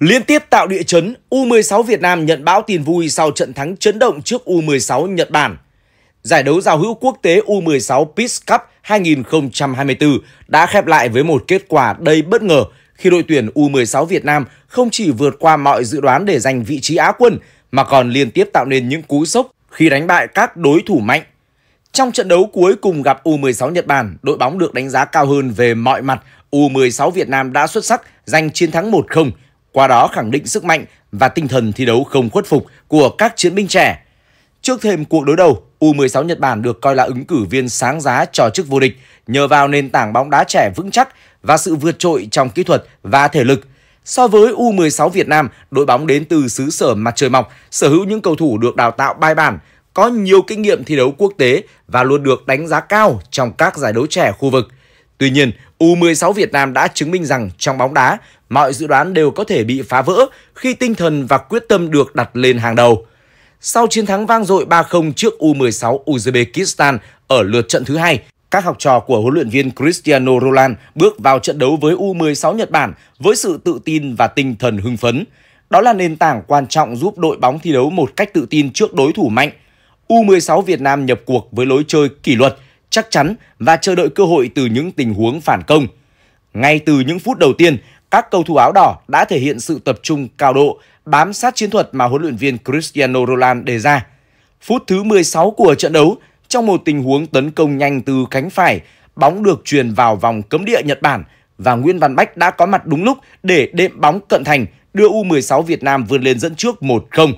Liên tiếp tạo địa chấn, U16 Việt Nam nhận bão tin vui sau trận thắng chấn động trước U16 Nhật Bản. Giải đấu giao hữu quốc tế U16 Peace Cup 2024 đã khép lại với một kết quả đầy bất ngờ khi đội tuyển U16 Việt Nam không chỉ vượt qua mọi dự đoán để giành vị trí Á quân mà còn liên tiếp tạo nên những cú sốc khi đánh bại các đối thủ mạnh. Trong trận đấu cuối cùng gặp U16 Nhật Bản, đội bóng được đánh giá cao hơn về mọi mặt. U16 Việt Nam đã xuất sắc giành chiến thắng 1-0 qua đó khẳng định sức mạnh và tinh thần thi đấu không khuất phục của các chiến binh trẻ. Trước thêm cuộc đối đầu, U16 Nhật Bản được coi là ứng cử viên sáng giá cho chức vô địch nhờ vào nền tảng bóng đá trẻ vững chắc và sự vượt trội trong kỹ thuật và thể lực. So với U16 Việt Nam, đội bóng đến từ xứ sở mặt trời mọc, sở hữu những cầu thủ được đào tạo bài bản, có nhiều kinh nghiệm thi đấu quốc tế và luôn được đánh giá cao trong các giải đấu trẻ khu vực. Tuy nhiên, U16 Việt Nam đã chứng minh rằng trong bóng đá, mọi dự đoán đều có thể bị phá vỡ khi tinh thần và quyết tâm được đặt lên hàng đầu. Sau chiến thắng vang dội 3-0 trước U16 Uzbekistan ở lượt trận thứ hai, các học trò của huấn luyện viên Cristiano Ronaldo bước vào trận đấu với U16 Nhật Bản với sự tự tin và tinh thần hưng phấn. Đó là nền tảng quan trọng giúp đội bóng thi đấu một cách tự tin trước đối thủ mạnh. U16 Việt Nam nhập cuộc với lối chơi kỷ luật – chắc chắn và chờ đợi cơ hội từ những tình huống phản công. Ngay từ những phút đầu tiên, các cầu thủ áo đỏ đã thể hiện sự tập trung cao độ, bám sát chiến thuật mà huấn luyện viên Cristiano Ronaldo đề ra. Phút thứ 16 của trận đấu, trong một tình huống tấn công nhanh từ cánh phải, bóng được truyền vào vòng cấm địa Nhật Bản và Nguyễn Văn Bách đã có mặt đúng lúc để đệm bóng cận thành, đưa U16 Việt Nam vươn lên dẫn trước 1-0.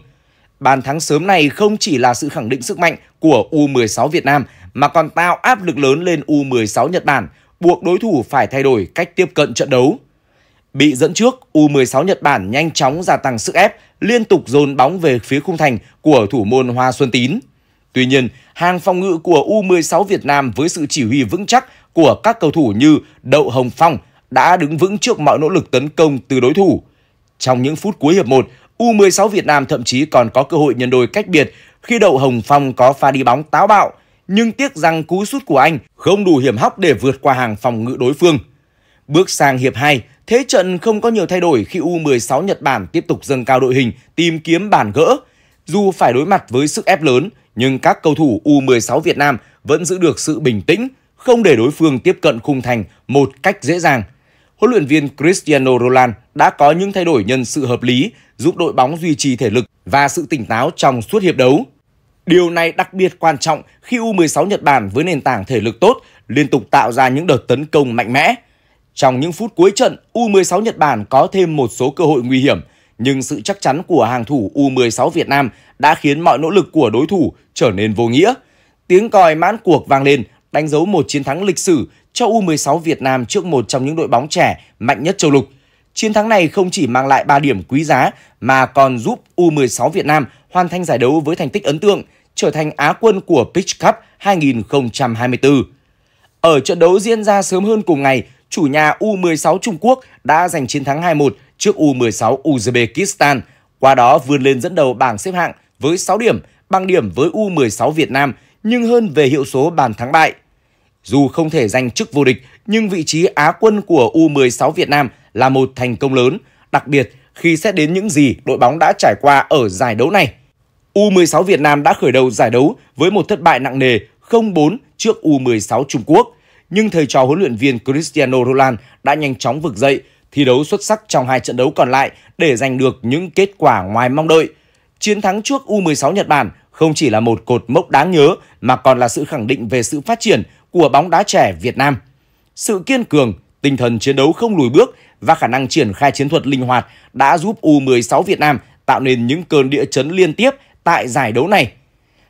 Bàn thắng sớm này không chỉ là sự khẳng định sức mạnh của U16 Việt Nam mà còn tạo áp lực lớn lên U16 Nhật Bản, buộc đối thủ phải thay đổi cách tiếp cận trận đấu. Bị dẫn trước, U16 Nhật Bản nhanh chóng gia tăng sức ép, liên tục dồn bóng về phía khung thành của thủ môn Hoa Xuân Tín. Tuy nhiên, hàng phòng ngự của U16 Việt Nam với sự chỉ huy vững chắc của các cầu thủ như Đậu Hồng Phong đã đứng vững trước mọi nỗ lực tấn công từ đối thủ. Trong những phút cuối hiệp 1, U16 Việt Nam thậm chí còn có cơ hội nhân đôi cách biệt khi Đậu Hồng Phong có pha đi bóng táo bạo nhưng tiếc rằng cú sút của anh không đủ hiểm hóc để vượt qua hàng phòng ngự đối phương. Bước sang hiệp 2, thế trận không có nhiều thay đổi khi U16 Nhật Bản tiếp tục dâng cao đội hình tìm kiếm bàn gỡ. Dù phải đối mặt với sức ép lớn, nhưng các cầu thủ U16 Việt Nam vẫn giữ được sự bình tĩnh, không để đối phương tiếp cận khung thành một cách dễ dàng. Huấn luyện viên Cristiano Ronaldo đã có những thay đổi nhân sự hợp lý, giúp đội bóng duy trì thể lực và sự tỉnh táo trong suốt hiệp đấu. Điều này đặc biệt quan trọng khi U16 Nhật Bản với nền tảng thể lực tốt liên tục tạo ra những đợt tấn công mạnh mẽ. Trong những phút cuối trận, U16 Nhật Bản có thêm một số cơ hội nguy hiểm, nhưng sự chắc chắn của hàng thủ U16 Việt Nam đã khiến mọi nỗ lực của đối thủ trở nên vô nghĩa. Tiếng còi mãn cuộc vang lên, đánh dấu một chiến thắng lịch sử cho U16 Việt Nam trước một trong những đội bóng trẻ mạnh nhất châu lục. Chiến thắng này không chỉ mang lại 3 điểm quý giá mà còn giúp U16 Việt Nam hoàn thành giải đấu với thành tích ấn tượng – trở thành Á quân của Pitch Cup 2024. Ở trận đấu diễn ra sớm hơn cùng ngày, chủ nhà U16 Trung Quốc đã giành chiến thắng 2-1 trước U16 Uzbekistan, qua đó vươn lên dẫn đầu bảng xếp hạng với 6 điểm, bằng điểm với U16 Việt Nam nhưng hơn về hiệu số bàn thắng bại. Dù không thể giành chức vô địch, nhưng vị trí Á quân của U16 Việt Nam là một thành công lớn, đặc biệt khi xét đến những gì đội bóng đã trải qua ở giải đấu này. U16 Việt Nam đã khởi đầu giải đấu với một thất bại nặng nề 0-4 trước U16 Trung Quốc. Nhưng thầy trò huấn luyện viên Cristiano Ronaldo đã nhanh chóng vực dậy, thi đấu xuất sắc trong hai trận đấu còn lại để giành được những kết quả ngoài mong đợi. Chiến thắng trước U16 Nhật Bản không chỉ là một cột mốc đáng nhớ mà còn là sự khẳng định về sự phát triển của bóng đá trẻ Việt Nam. Sự kiên cường, tinh thần chiến đấu không lùi bước và khả năng triển khai chiến thuật linh hoạt đã giúp U16 Việt Nam tạo nên những cơn địa chấn liên tiếp tại giải đấu này.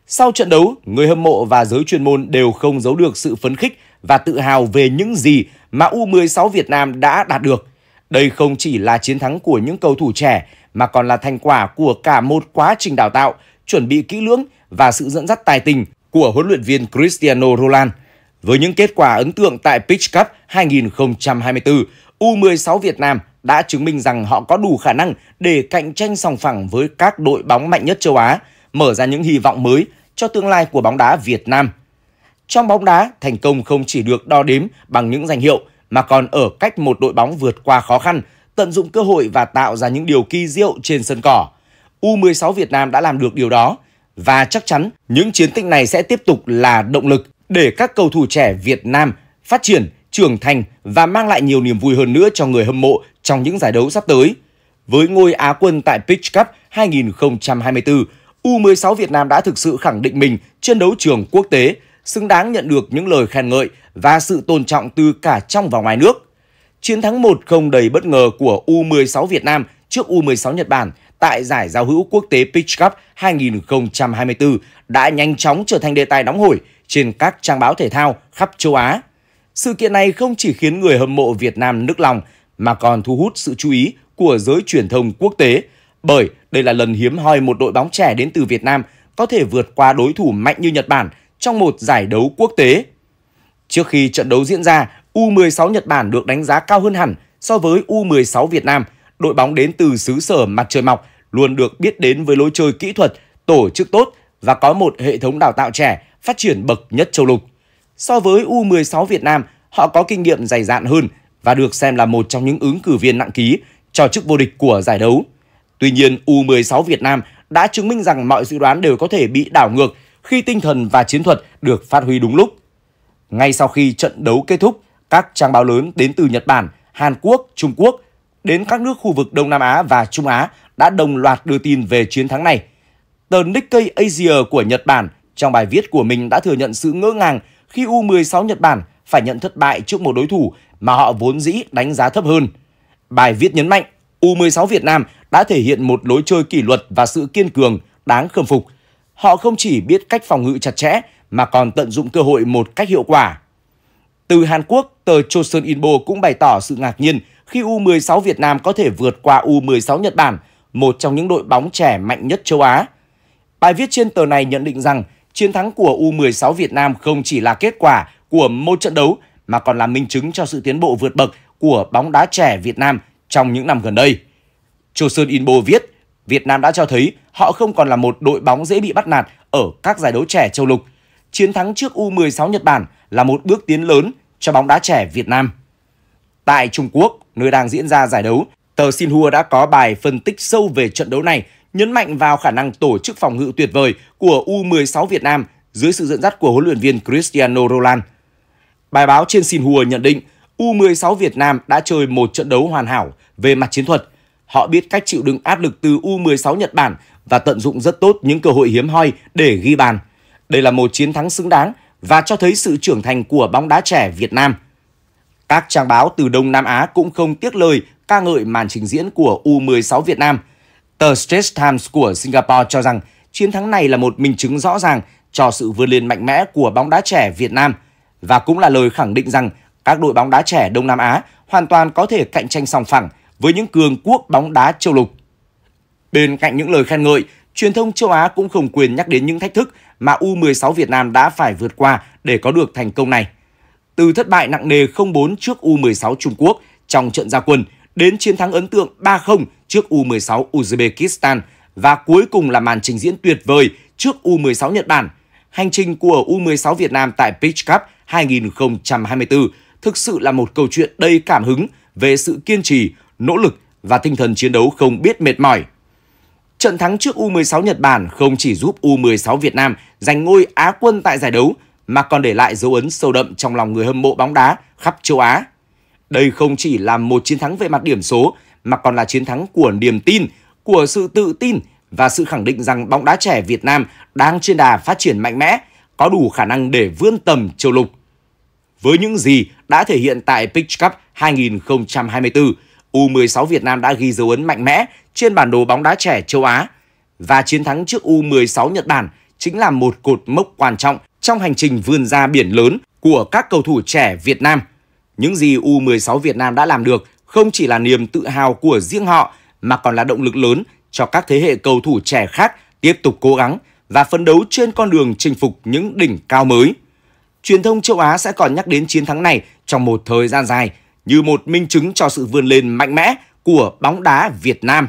Sau trận đấu, người hâm mộ và giới chuyên môn đều không giấu được sự phấn khích và tự hào về những gì mà U16 Việt Nam đã đạt được. Đây không chỉ là chiến thắng của những cầu thủ trẻ mà còn là thành quả của cả một quá trình đào tạo, chuẩn bị kỹ lưỡng và sự dẫn dắt tài tình của huấn luyện viên Cristiano ronaldo Với những kết quả ấn tượng tại Pitch Cup 2024, U16 Việt Nam đã chứng minh rằng họ có đủ khả năng để cạnh tranh sòng phẳng với các đội bóng mạnh nhất châu Á, mở ra những hy vọng mới cho tương lai của bóng đá Việt Nam. Trong bóng đá, thành công không chỉ được đo đếm bằng những danh hiệu mà còn ở cách một đội bóng vượt qua khó khăn, tận dụng cơ hội và tạo ra những điều kỳ diệu trên sân cỏ. U16 Việt Nam đã làm được điều đó và chắc chắn những chiến tích này sẽ tiếp tục là động lực để các cầu thủ trẻ Việt Nam phát triển trưởng thành và mang lại nhiều niềm vui hơn nữa cho người hâm mộ trong những giải đấu sắp tới. Với ngôi Á quân tại Pitch Cup 2024, U16 Việt Nam đã thực sự khẳng định mình trên đấu trường quốc tế, xứng đáng nhận được những lời khen ngợi và sự tôn trọng từ cả trong và ngoài nước. Chiến thắng 1 0 đầy bất ngờ của U16 Việt Nam trước U16 Nhật Bản tại giải giao hữu quốc tế Pitch Cup 2024 đã nhanh chóng trở thành đề tài nóng hổi trên các trang báo thể thao khắp châu Á. Sự kiện này không chỉ khiến người hâm mộ Việt Nam nức lòng mà còn thu hút sự chú ý của giới truyền thông quốc tế bởi đây là lần hiếm hoi một đội bóng trẻ đến từ Việt Nam có thể vượt qua đối thủ mạnh như Nhật Bản trong một giải đấu quốc tế. Trước khi trận đấu diễn ra, U16 Nhật Bản được đánh giá cao hơn hẳn so với U16 Việt Nam, đội bóng đến từ xứ sở mặt trời mọc luôn được biết đến với lối chơi kỹ thuật, tổ chức tốt và có một hệ thống đào tạo trẻ phát triển bậc nhất châu lục. So với U16 Việt Nam, họ có kinh nghiệm dày dạn hơn và được xem là một trong những ứng cử viên nặng ký cho chức vô địch của giải đấu. Tuy nhiên, U16 Việt Nam đã chứng minh rằng mọi dự đoán đều có thể bị đảo ngược khi tinh thần và chiến thuật được phát huy đúng lúc. Ngay sau khi trận đấu kết thúc, các trang báo lớn đến từ Nhật Bản, Hàn Quốc, Trung Quốc đến các nước khu vực Đông Nam Á và Trung Á đã đồng loạt đưa tin về chiến thắng này. Tờ Nikkei Asia của Nhật Bản trong bài viết của mình đã thừa nhận sự ngỡ ngàng khi U16 Nhật Bản phải nhận thất bại trước một đối thủ mà họ vốn dĩ đánh giá thấp hơn. Bài viết nhấn mạnh U16 Việt Nam đã thể hiện một lối chơi kỷ luật và sự kiên cường đáng khâm phục. Họ không chỉ biết cách phòng ngự chặt chẽ mà còn tận dụng cơ hội một cách hiệu quả. Từ Hàn Quốc, tờ Chosun Inbo cũng bày tỏ sự ngạc nhiên khi U16 Việt Nam có thể vượt qua U16 Nhật Bản, một trong những đội bóng trẻ mạnh nhất châu Á. Bài viết trên tờ này nhận định rằng chiến thắng của U16 Việt Nam không chỉ là kết quả của một trận đấu mà còn là minh chứng cho sự tiến bộ vượt bậc của bóng đá trẻ Việt Nam trong những năm gần đây. Châu Sơn Inbo viết, Việt Nam đã cho thấy họ không còn là một đội bóng dễ bị bắt nạt ở các giải đấu trẻ châu lục. Chiến thắng trước U16 Nhật Bản là một bước tiến lớn cho bóng đá trẻ Việt Nam. Tại Trung Quốc, nơi đang diễn ra giải đấu, tờ Xinhua đã có bài phân tích sâu về trận đấu này nhấn mạnh vào khả năng tổ chức phòng ngự tuyệt vời của U16 Việt Nam dưới sự dẫn dắt của huấn luyện viên Cristiano Ronaldo. Bài báo trên Xinhua nhận định U16 Việt Nam đã chơi một trận đấu hoàn hảo về mặt chiến thuật. Họ biết cách chịu đựng áp lực từ U16 Nhật Bản và tận dụng rất tốt những cơ hội hiếm hoi để ghi bàn. Đây là một chiến thắng xứng đáng và cho thấy sự trưởng thành của bóng đá trẻ Việt Nam. Các trang báo từ Đông Nam Á cũng không tiếc lời ca ngợi màn trình diễn của U16 Việt Nam – Tờ Straits Times của Singapore cho rằng chiến thắng này là một minh chứng rõ ràng cho sự vươn lên mạnh mẽ của bóng đá trẻ Việt Nam và cũng là lời khẳng định rằng các đội bóng đá trẻ Đông Nam Á hoàn toàn có thể cạnh tranh song phẳng với những cường quốc bóng đá châu lục. Bên cạnh những lời khen ngợi, truyền thông châu Á cũng không quên nhắc đến những thách thức mà U16 Việt Nam đã phải vượt qua để có được thành công này. Từ thất bại nặng nề 0-4 trước U16 Trung Quốc trong trận gia quân – đến chiến thắng ấn tượng 3-0 trước U16 Uzbekistan và cuối cùng là màn trình diễn tuyệt vời trước U16 Nhật Bản. Hành trình của U16 Việt Nam tại Pitch Cup 2024 thực sự là một câu chuyện đầy cảm hứng về sự kiên trì, nỗ lực và tinh thần chiến đấu không biết mệt mỏi. Trận thắng trước U16 Nhật Bản không chỉ giúp U16 Việt Nam giành ngôi Á quân tại giải đấu mà còn để lại dấu ấn sâu đậm trong lòng người hâm mộ bóng đá khắp châu Á. Đây không chỉ là một chiến thắng về mặt điểm số mà còn là chiến thắng của niềm tin, của sự tự tin và sự khẳng định rằng bóng đá trẻ Việt Nam đang trên đà phát triển mạnh mẽ, có đủ khả năng để vươn tầm châu lục. Với những gì đã thể hiện tại Pitch Cup 2024, U16 Việt Nam đã ghi dấu ấn mạnh mẽ trên bản đồ bóng đá trẻ châu Á và chiến thắng trước U16 Nhật Bản chính là một cột mốc quan trọng trong hành trình vươn ra biển lớn của các cầu thủ trẻ Việt Nam. Những gì U16 Việt Nam đã làm được không chỉ là niềm tự hào của riêng họ mà còn là động lực lớn cho các thế hệ cầu thủ trẻ khác tiếp tục cố gắng và phấn đấu trên con đường chinh phục những đỉnh cao mới. Truyền thông châu Á sẽ còn nhắc đến chiến thắng này trong một thời gian dài như một minh chứng cho sự vươn lên mạnh mẽ của bóng đá Việt Nam.